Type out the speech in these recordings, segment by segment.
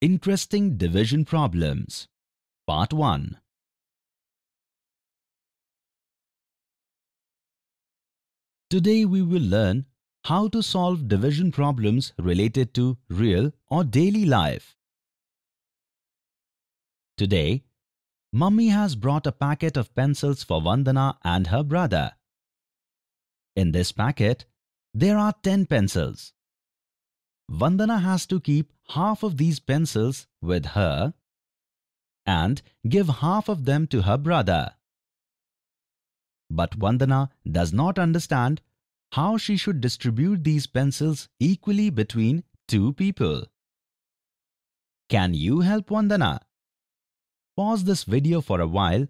Interesting Division Problems Part 1 Today we will learn how to solve division problems related to real or daily life. Today, Mummy has brought a packet of pencils for Vandana and her brother. In this packet, there are 10 pencils. Vandana has to keep half of these pencils with her and give half of them to her brother. But Vandana does not understand how she should distribute these pencils equally between two people. Can you help Vandana? Pause this video for a while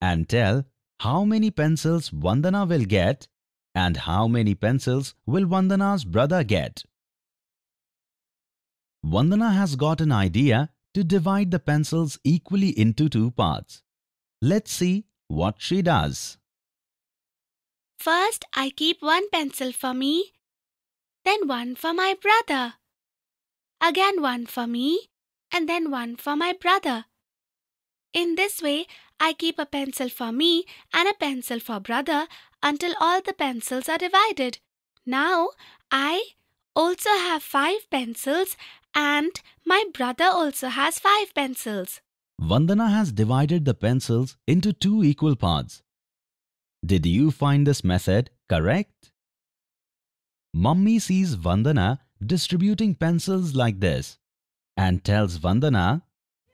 and tell how many pencils Vandana will get and how many pencils will Vandana's brother get. Vandana has got an idea to divide the pencils equally into two parts. Let's see what she does. First, I keep one pencil for me, then one for my brother. Again one for me, and then one for my brother. In this way, I keep a pencil for me and a pencil for brother until all the pencils are divided. Now, I also have five pencils and my brother also has five pencils. Vandana has divided the pencils into two equal parts. Did you find this method correct? Mummy sees Vandana distributing pencils like this and tells Vandana,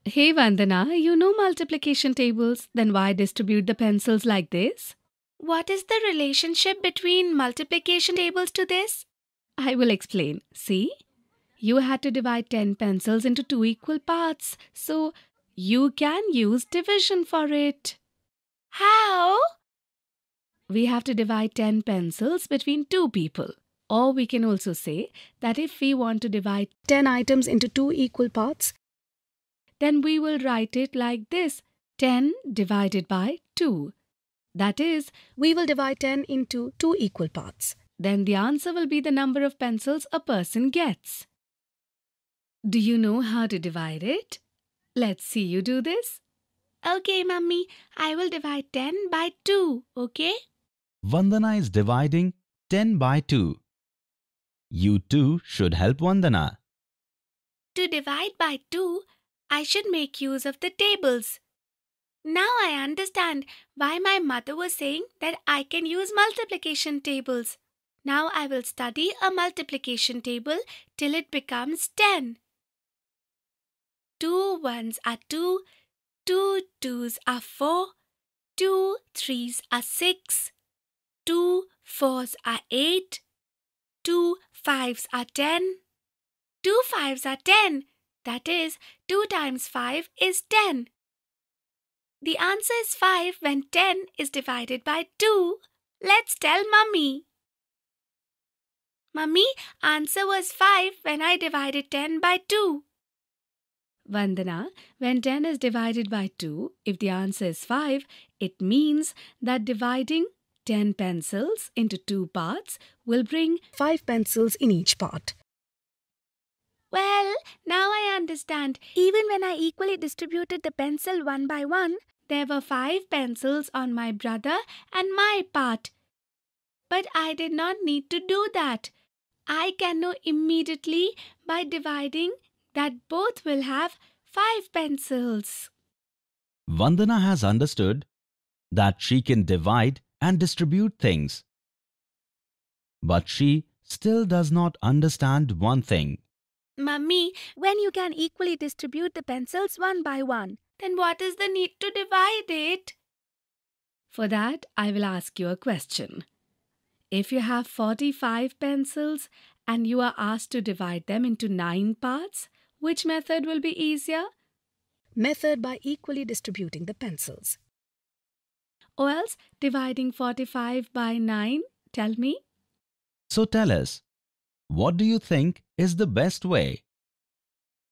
Hey Vandana, you know multiplication tables, then why distribute the pencils like this? What is the relationship between multiplication tables to this? I will explain. See? you had to divide 10 pencils into two equal parts, so you can use division for it. How? We have to divide 10 pencils between two people. Or we can also say that if we want to divide 10 items into two equal parts, then we will write it like this 10 divided by 2. That is, we will divide 10 into two equal parts. Then the answer will be the number of pencils a person gets. Do you know how to divide it? Let's see you do this. Okay, mummy. I will divide 10 by 2, okay? Vandana is dividing 10 by 2. You too should help Vandana. To divide by 2, I should make use of the tables. Now I understand why my mother was saying that I can use multiplication tables. Now I will study a multiplication table till it becomes 10. Two ones are two, two twos are four, two threes are six, two fours are eight, two fives are ten, two fives are ten. That is, 2 times 5 is 10. The answer is 5 when 10 is divided by 2. Let's tell mummy. Mummy, answer was 5 when I divided 10 by 2. Vandana, when 10 is divided by 2, if the answer is 5, it means that dividing 10 pencils into two parts will bring 5 pencils in each part. Well, now I understand. Even when I equally distributed the pencil one by one, there were five pencils on my brother and my part. But I did not need to do that. I can know immediately by dividing that both will have five pencils. Vandana has understood that she can divide and distribute things. But she still does not understand one thing. Mummy, when you can equally distribute the pencils one by one, then what is the need to divide it? For that, I will ask you a question. If you have 45 pencils and you are asked to divide them into 9 parts, which method will be easier? Method by equally distributing the pencils. Or else dividing 45 by 9, tell me. So tell us, what do you think is the best way?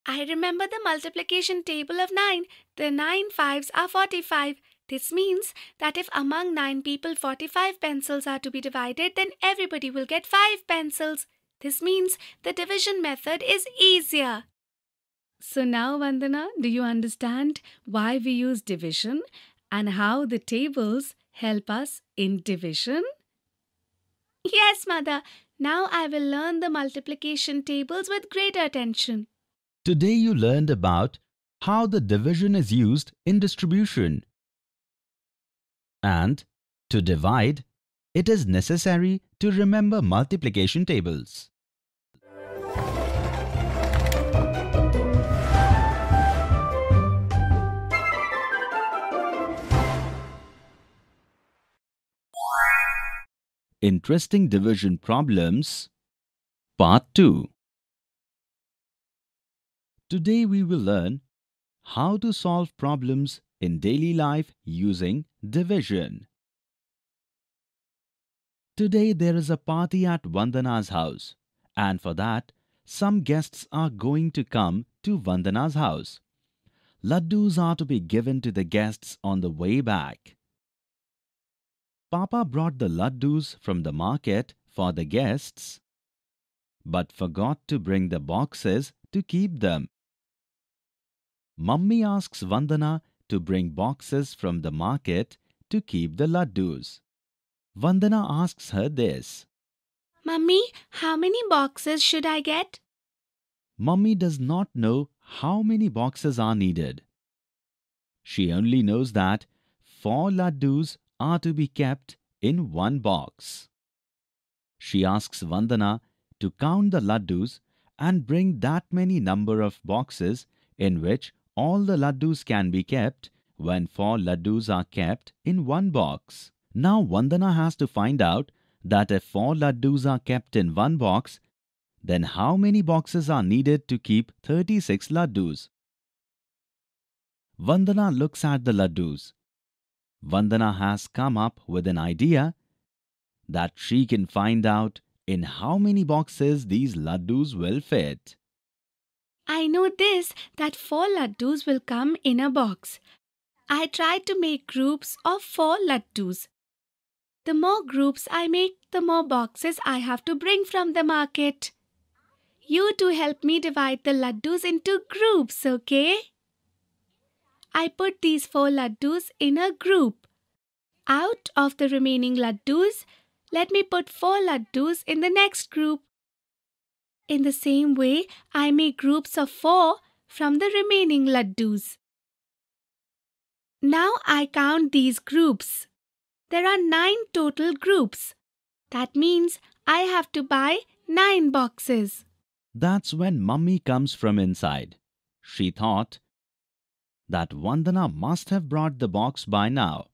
I remember the multiplication table of 9. The 9 fives are 45. This means that if among 9 people 45 pencils are to be divided, then everybody will get 5 pencils. This means the division method is easier. So now, Vandana, do you understand why we use division and how the tables help us in division? Yes, mother. Now I will learn the multiplication tables with greater attention. Today you learned about how the division is used in distribution. And to divide, it is necessary to remember multiplication tables. Interesting Division Problems Part 2 Today we will learn how to solve problems in daily life using division. Today there is a party at Vandana's house and for that some guests are going to come to Vandana's house. Laddus are to be given to the guests on the way back. Papa brought the laddus from the market for the guests, but forgot to bring the boxes to keep them. Mummy asks Vandana to bring boxes from the market to keep the laddus. Vandana asks her this. Mummy, how many boxes should I get? Mummy does not know how many boxes are needed. She only knows that 4 laddus are to be kept in one box. She asks Vandana to count the laddus and bring that many number of boxes in which all the laddus can be kept when four laddus are kept in one box. Now Vandana has to find out that if four laddus are kept in one box, then how many boxes are needed to keep 36 laddus? Vandana looks at the laddus Vandana has come up with an idea that she can find out in how many boxes these laddus will fit. I know this that four laddus will come in a box. I try to make groups of four laddus. The more groups I make, the more boxes I have to bring from the market. You two help me divide the laddus into groups, okay? I put these four laddus in a group. Out of the remaining laddus, let me put four laddus in the next group. In the same way, I make groups of four from the remaining laddus. Now I count these groups. There are nine total groups. That means I have to buy nine boxes. That's when Mummy comes from inside. She thought that Vandana must have brought the box by now.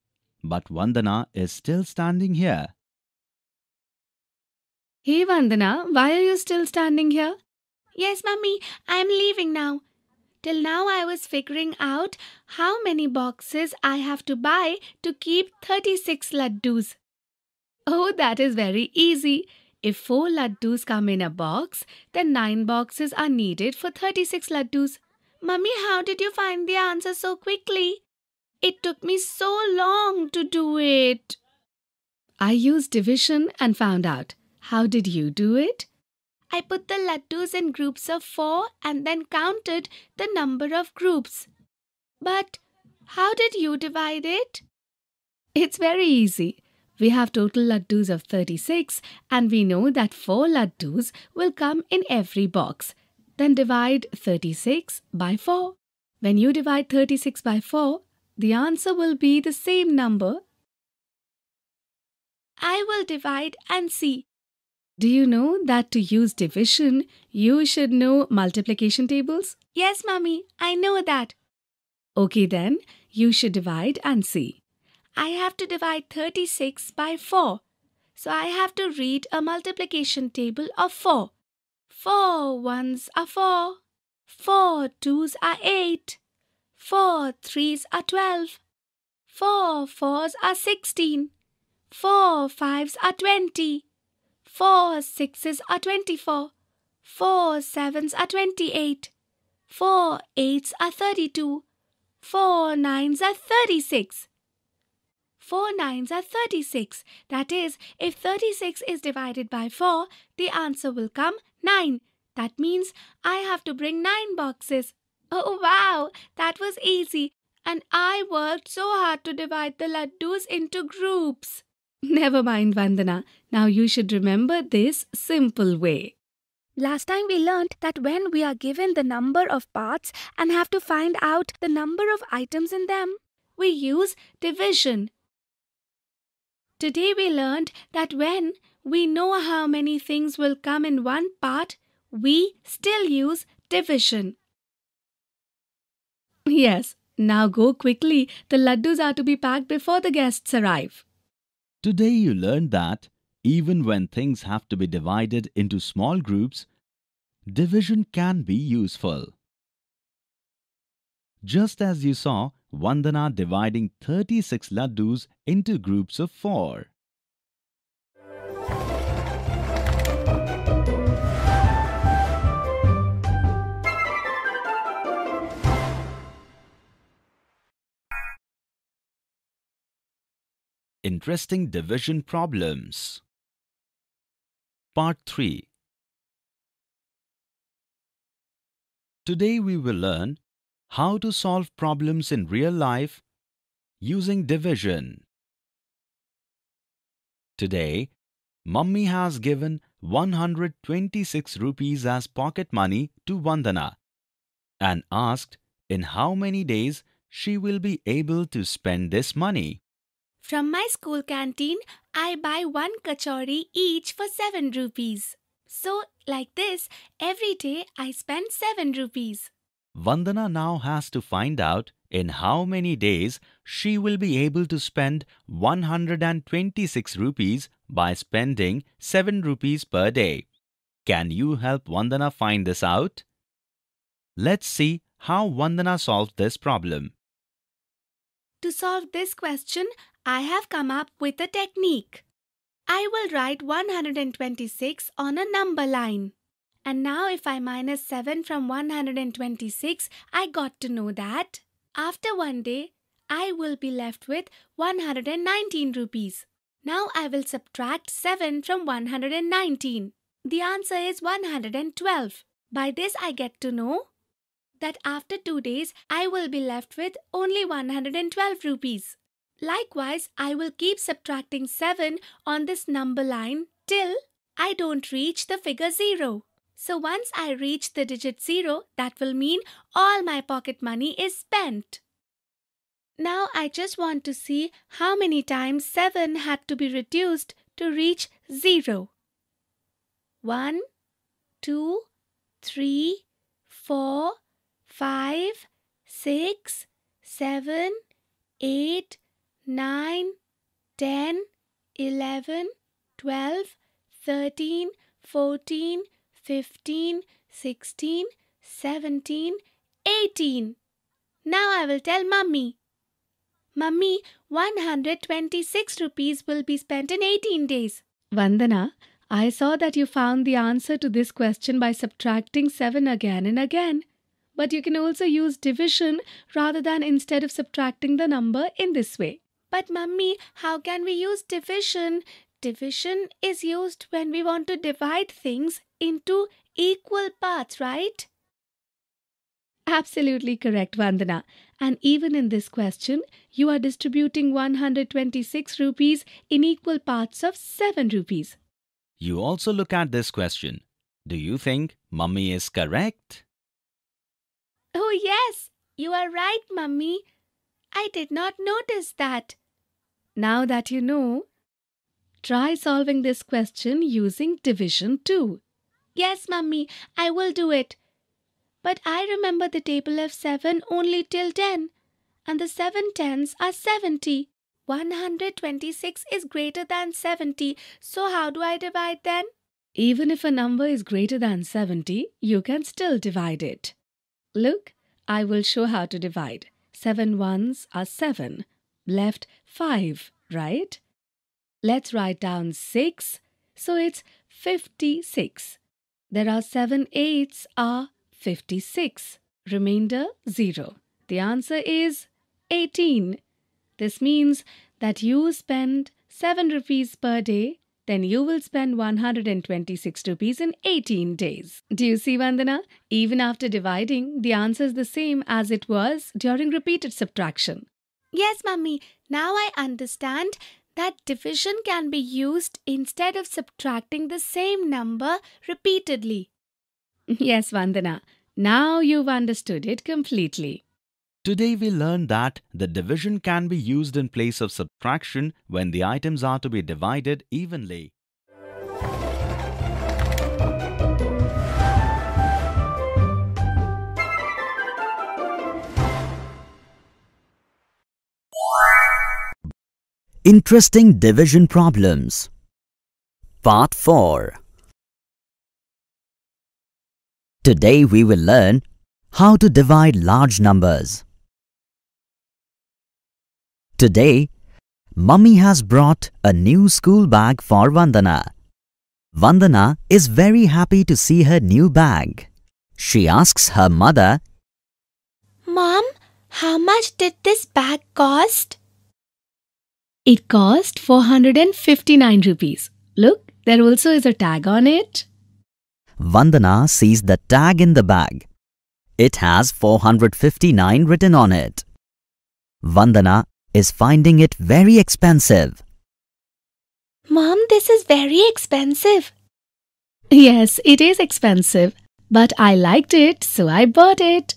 But Vandana is still standing here. Hey Vandana, why are you still standing here? Yes, mummy, I'm leaving now. Till now, I was figuring out how many boxes I have to buy to keep 36 laddus. Oh, that is very easy. If 4 laddus come in a box, then 9 boxes are needed for 36 laddus. Mummy, how did you find the answer so quickly? It took me so long to do it. I used division and found out. How did you do it? I put the laddus in groups of four and then counted the number of groups. But how did you divide it? It's very easy. We have total laddus of 36 and we know that 4 laddus will come in every box. Then divide 36 by 4. When you divide 36 by 4, the answer will be the same number. I will divide and see. Do you know that to use division, you should know multiplication tables? Yes, mommy, I know that. Okay then, you should divide and see. I have to divide 36 by 4. So I have to read a multiplication table of 4. Four ones are four. Four twos are eight. Four threes are twelve. Four fours are sixteen. Four fives are twenty. Four sixes are twenty-four. Four sevens are twenty-eight. Four eights are thirty-two. Four nines are thirty-six. Four nines are thirty-six. That is, if thirty-six is divided by four, the answer will come Nine. That means I have to bring nine boxes. Oh, wow! That was easy. And I worked so hard to divide the laddus into groups. Never mind, Vandana. Now you should remember this simple way. Last time we learnt that when we are given the number of parts and have to find out the number of items in them, we use division. Today we learnt that when we know how many things will come in one part, we still use division. Yes, now go quickly. The laddus are to be packed before the guests arrive. Today you learned that even when things have to be divided into small groups, division can be useful. Just as you saw Vandana dividing 36 laddus into groups of 4. interesting division problems. Part 3 Today we will learn how to solve problems in real life using division. Today, Mummy has given 126 rupees as pocket money to Vandana and asked in how many days she will be able to spend this money. From my school canteen, I buy one kachori each for 7 rupees. So, like this, every day I spend 7 rupees. Vandana now has to find out in how many days she will be able to spend 126 rupees by spending 7 rupees per day. Can you help Vandana find this out? Let's see how Vandana solved this problem. To solve this question, I have come up with a technique. I will write 126 on a number line. And now if I minus 7 from 126, I got to know that after one day, I will be left with 119 rupees. Now I will subtract 7 from 119. The answer is 112. By this I get to know that after 2 days I will be left with only 112 rupees. Likewise, I will keep subtracting 7 on this number line till I don't reach the figure 0. So once I reach the digit 0, that will mean all my pocket money is spent. Now I just want to see how many times 7 had to be reduced to reach 0. 1, 2, 3, 4, 5, 6, 7, 8, 9, 10, 11, 12, 13, 14, 15, 16, 17, 18. Now I will tell mummy. Mummy, 126 rupees will be spent in 18 days. Vandana, I saw that you found the answer to this question by subtracting 7 again and again. But you can also use division rather than instead of subtracting the number in this way. But, mummy, how can we use division? Division is used when we want to divide things into equal parts, right? Absolutely correct, Vandana. And even in this question, you are distributing 126 rupees in equal parts of 7 rupees. You also look at this question. Do you think mummy is correct? Oh, yes, you are right, mummy. I did not notice that. Now that you know, try solving this question using division 2. Yes, mummy, I will do it. But I remember the table of 7 only till 10, and the 7 tens are 70. 126 is greater than 70, so how do I divide then? Even if a number is greater than 70, you can still divide it. Look, I will show how to divide. 7 ones are 7. Left 5, right? Let's write down 6, so it's 56. There are 7 eighths are 56, remainder 0. The answer is 18. This means that you spend 7 rupees per day, then you will spend 126 rupees in 18 days. Do you see, Vandana? Even after dividing, the answer is the same as it was during repeated subtraction. Yes, mummy. Now I understand that division can be used instead of subtracting the same number repeatedly. Yes, Vandana. Now you've understood it completely. Today we learned that the division can be used in place of subtraction when the items are to be divided evenly. Interesting division problems. Part 4 Today we will learn how to divide large numbers. Today, Mummy has brought a new school bag for Vandana. Vandana is very happy to see her new bag. She asks her mother, Mom, how much did this bag cost? It cost 459 rupees. Look, there also is a tag on it. Vandana sees the tag in the bag. It has 459 written on it. Vandana is finding it very expensive. Mom, this is very expensive. Yes, it is expensive. But I liked it, so I bought it.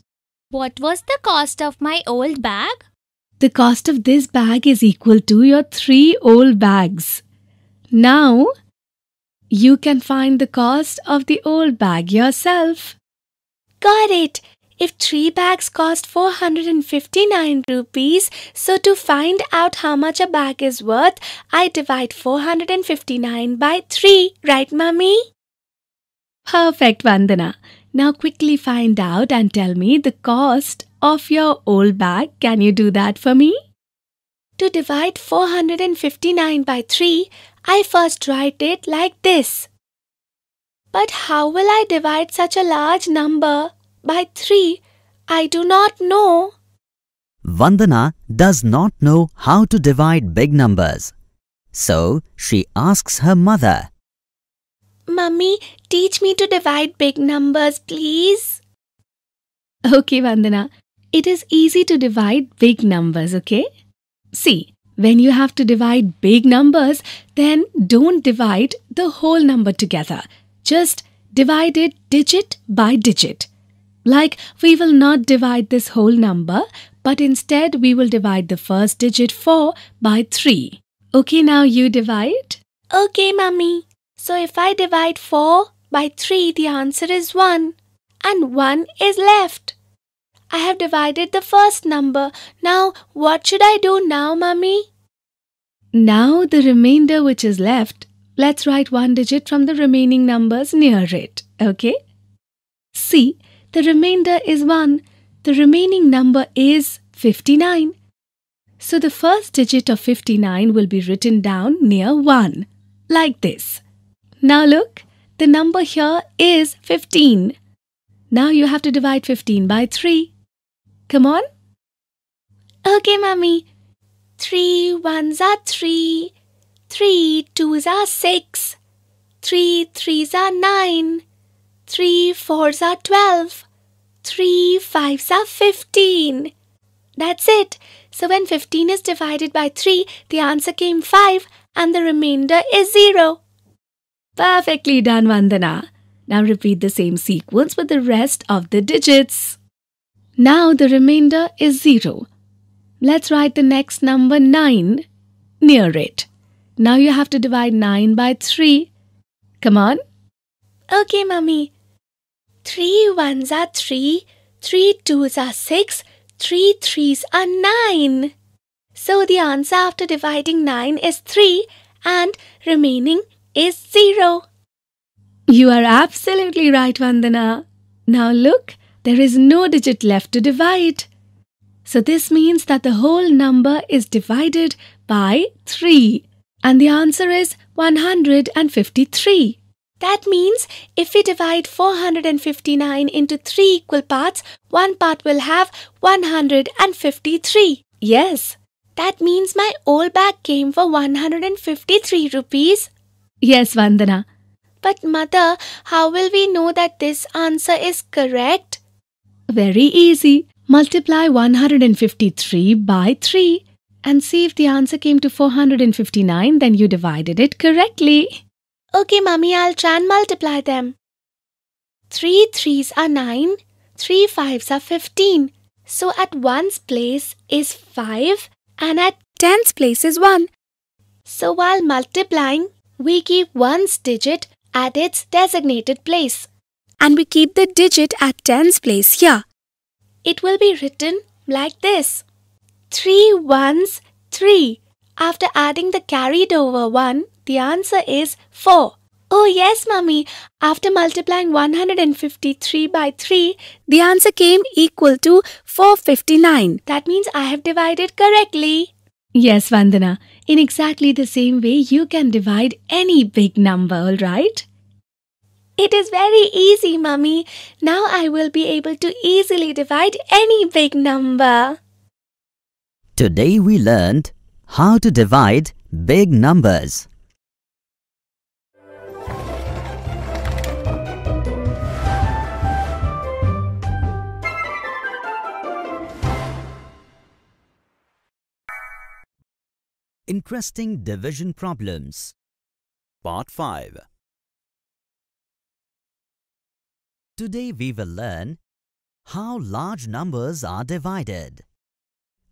What was the cost of my old bag? The cost of this bag is equal to your three old bags. Now, you can find the cost of the old bag yourself. Got it! If three bags cost 459 rupees, so to find out how much a bag is worth, I divide 459 by 3, right mummy? Perfect, Vandana. Now quickly find out and tell me the cost of your old bag. Can you do that for me? To divide 459 by 3, I first write it like this. But how will I divide such a large number by 3? I do not know. Vandana does not know how to divide big numbers. So she asks her mother. Mummy, teach me to divide big numbers, please. Okay, Vandana. It is easy to divide big numbers, okay? See, when you have to divide big numbers, then don't divide the whole number together. Just divide it digit by digit. Like, we will not divide this whole number, but instead we will divide the first digit 4 by 3. Okay, now you divide. Okay, mummy. So if I divide 4 by 3, the answer is 1. And 1 is left. I have divided the first number. Now, what should I do now, mummy? Now, the remainder which is left, let's write one digit from the remaining numbers near it, okay? See, the remainder is 1. The remaining number is 59. So the first digit of 59 will be written down near 1, like this. Now look, the number here is 15. Now you have to divide 15 by 3. Come on. Okay, mommy. Three ones are three. Three twos are six. Three threes are nine. Three fours are twelve. Three fives are fifteen. That's it. So when 15 is divided by 3, the answer came 5 and the remainder is 0. Perfectly done, Vandana. Now repeat the same sequence with the rest of the digits. Now the remainder is 0. Let's write the next number 9 near it. Now you have to divide 9 by 3. Come on. Okay, mummy. 3 ones are 3, 3 twos are 6, 3 threes are 9. So the answer after dividing 9 is 3 and remaining is 0. You are absolutely right, Vandana. Now look there is no digit left to divide. So this means that the whole number is divided by 3 and the answer is 153. That means if we divide 459 into 3 equal parts, one part will have 153. Yes. That means my old bag came for 153 rupees. Yes, Vandana. But mother, how will we know that this answer is correct? Very easy. Multiply 153 by 3 and see if the answer came to 459, then you divided it correctly. Okay, mommy, I'll try and multiply them. Three threes are nine, three fives are fifteen. So at one's place is five and at tens place is one. So while multiplying, we keep one's digit at its designated place and we keep the digit at tens place here. It will be written like this. three 3. After adding the carried over 1, the answer is 4. Oh yes, mummy. After multiplying 153 by 3, the answer came equal to 459. That means I have divided correctly. Yes, Vandana. In exactly the same way, you can divide any big number, alright? It is very easy, mummy. Now I will be able to easily divide any big number. Today we learned how to divide big numbers. Interesting division problems. Part 5 Today we will learn how large numbers are divided.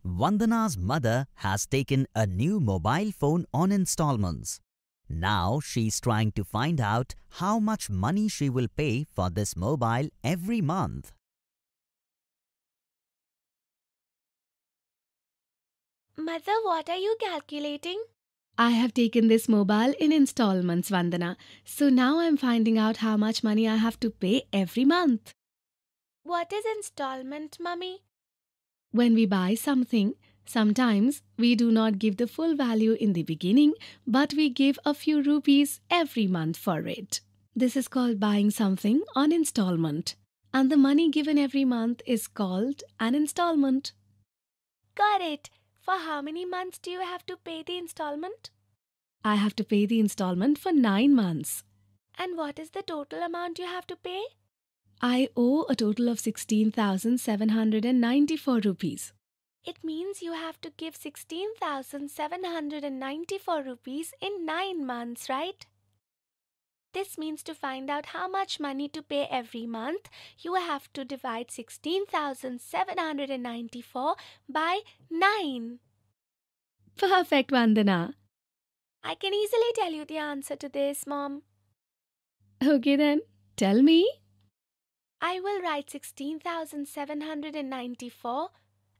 Vandana's mother has taken a new mobile phone on installments. Now she is trying to find out how much money she will pay for this mobile every month. Mother, what are you calculating? I have taken this mobile in installments, Vandana. So now I'm finding out how much money I have to pay every month. What is installment, Mummy? When we buy something, sometimes we do not give the full value in the beginning, but we give a few rupees every month for it. This is called buying something on installment. And the money given every month is called an installment. Got it. For how many months do you have to pay the installment? I have to pay the installment for nine months. And what is the total amount you have to pay? I owe a total of 16,794 rupees. It means you have to give 16,794 rupees in 9 months, right? This means to find out how much money to pay every month, you have to divide 16,794 by 9. Perfect, Vandana. I can easily tell you the answer to this, Mom. Okay, then. Tell me. I will write 16,794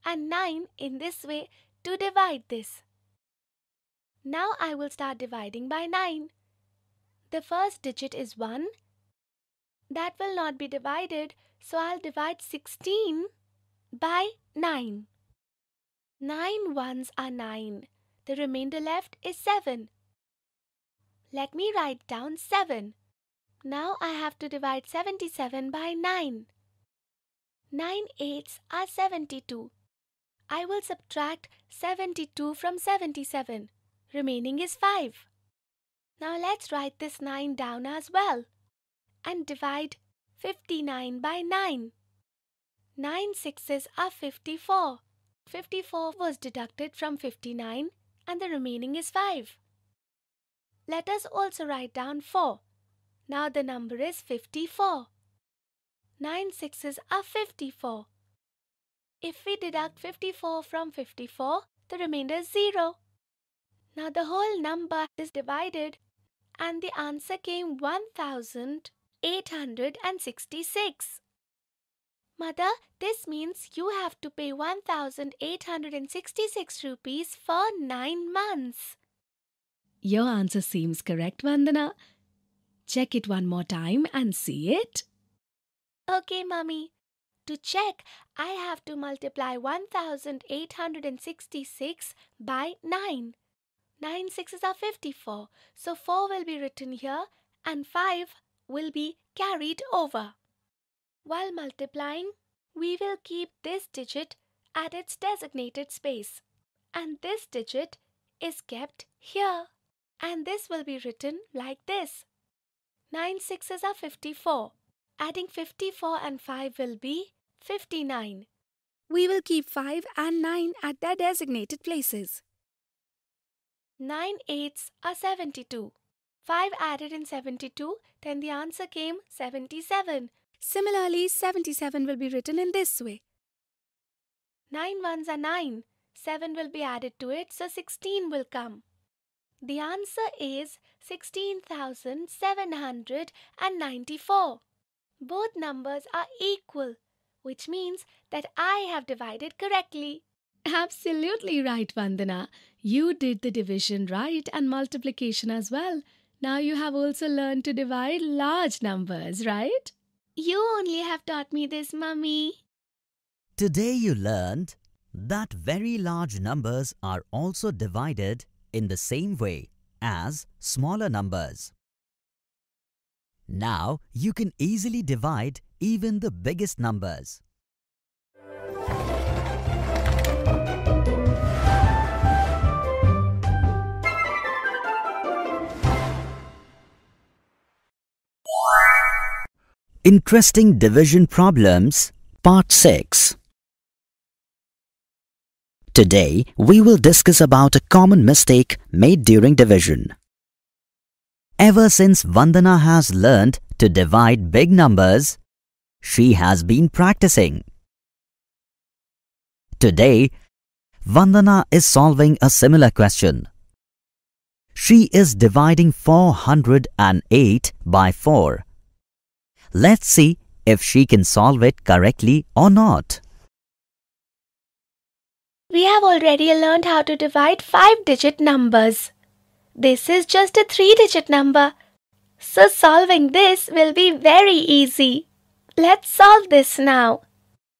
and 9 in this way to divide this. Now I will start dividing by 9. The first digit is 1. That will not be divided, so I'll divide 16 by 9. 9 ones are 9. The remainder left is 7. Let me write down 7. Now I have to divide 77 by 9. 9 eighths are 72. I will subtract 72 from 77. Remaining is 5. Now let's write this 9 down as well and divide 59 by 9. 9 sixes are 54. 54 was deducted from 59 and the remaining is 5. Let us also write down 4. Now the number is 54. 9 sixes are 54. If we deduct 54 from 54, the remainder is 0. Now the whole number is divided and the answer came 1866. Mother, this means you have to pay 1866 rupees for 9 months. Your answer seems correct, Vandana. Check it one more time and see it. Okay, Mummy. To check, I have to multiply 1866 by 9. 9 sixes are 54, so 4 will be written here and 5 will be carried over. While multiplying, we will keep this digit at its designated space and this digit is kept here and this will be written like this. 9 sixes are 54. Adding 54 and 5 will be 59. We will keep 5 and 9 at their designated places. 9 eighths are 72. 5 added in 72, then the answer came 77. Similarly, 77 will be written in this way. 9 ones are 9. 7 will be added to it, so 16 will come. The answer is 16,794. Both numbers are equal, which means that I have divided correctly. Absolutely right, Vandana. You did the division right and multiplication as well. Now you have also learned to divide large numbers, right? You only have taught me this, mummy. Today you learned that very large numbers are also divided in the same way as smaller numbers. Now you can easily divide even the biggest numbers. Interesting Division Problems Part 6 Today, we will discuss about a common mistake made during division. Ever since Vandana has learned to divide big numbers, she has been practicing. Today, Vandana is solving a similar question. She is dividing 408 by 4. Let's see if she can solve it correctly or not. We have already learned how to divide 5-digit numbers. This is just a 3-digit number. So solving this will be very easy. Let's solve this now.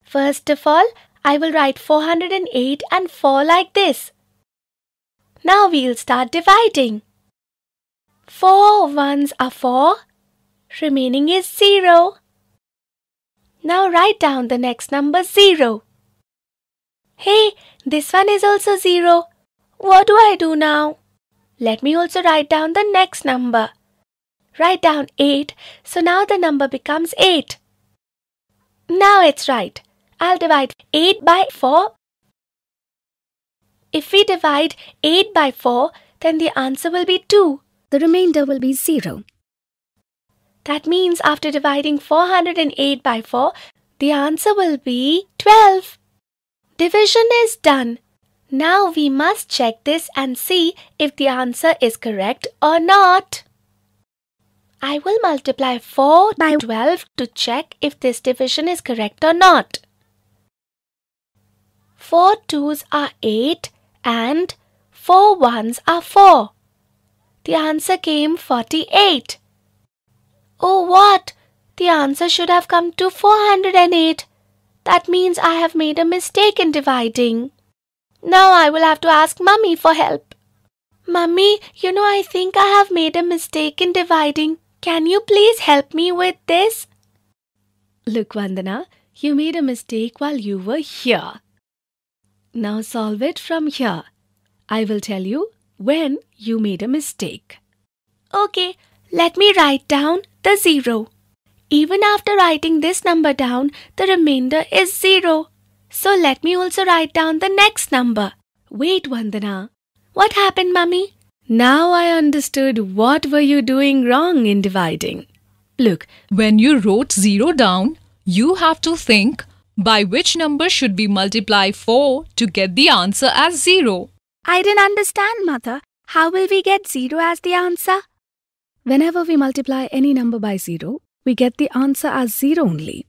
First of all, I will write 408 and 4 like this. Now we'll start dividing. Four ones are 4 remaining is 0. Now write down the next number 0. Hey, this one is also 0. What do I do now? Let me also write down the next number. Write down 8, so now the number becomes 8. Now it's right. I'll divide 8 by 4. If we divide 8 by 4, then the answer will be 2. The remainder will be 0. That means after dividing 408 by 4, the answer will be 12. Division is done. Now we must check this and see if the answer is correct or not. I will multiply 4 by 12 to check if this division is correct or not. 4 twos are 8 and 4 ones are 4. The answer came 48. Oh, what? The answer should have come to 408. That means I have made a mistake in dividing. Now I will have to ask Mummy for help. Mummy, you know I think I have made a mistake in dividing. Can you please help me with this? Look, Vandana, you made a mistake while you were here. Now solve it from here. I will tell you when you made a mistake. Okay, let me write down the 0. Even after writing this number down, the remainder is 0. So let me also write down the next number. Wait, Vandana. What happened, mummy? Now I understood what were you doing wrong in dividing. Look, when you wrote 0 down, you have to think by which number should we multiply 4 to get the answer as 0? I didn't understand, mother. How will we get 0 as the answer? Whenever we multiply any number by 0, we get the answer as 0 only.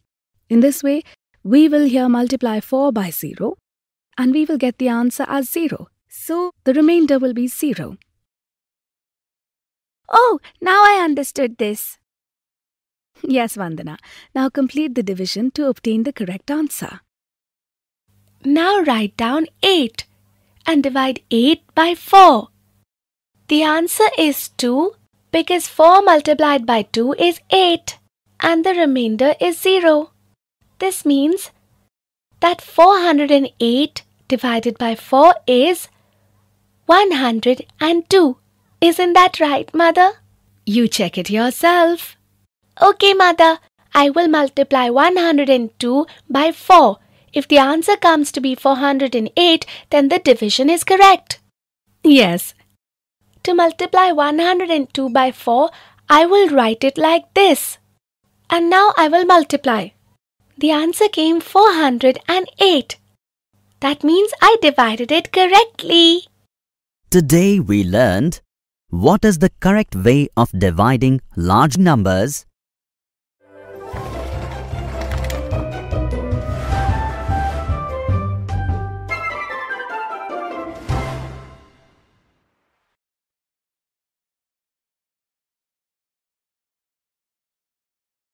In this way, we will here multiply 4 by 0 and we will get the answer as 0. So, the remainder will be 0. Oh, now I understood this. Yes, Vandana. Now complete the division to obtain the correct answer. Now write down 8 and divide 8 by 4. The answer is 2 because 4 multiplied by 2 is 8 and the remainder is 0. This means that 408 divided by 4 is 102. Isn't that right, mother? You check it yourself. Okay, mother. I will multiply 102 by 4. If the answer comes to be 408, then the division is correct. Yes, to multiply 102 by 4, I will write it like this. And now I will multiply. The answer came 408. That means I divided it correctly. Today we learned what is the correct way of dividing large numbers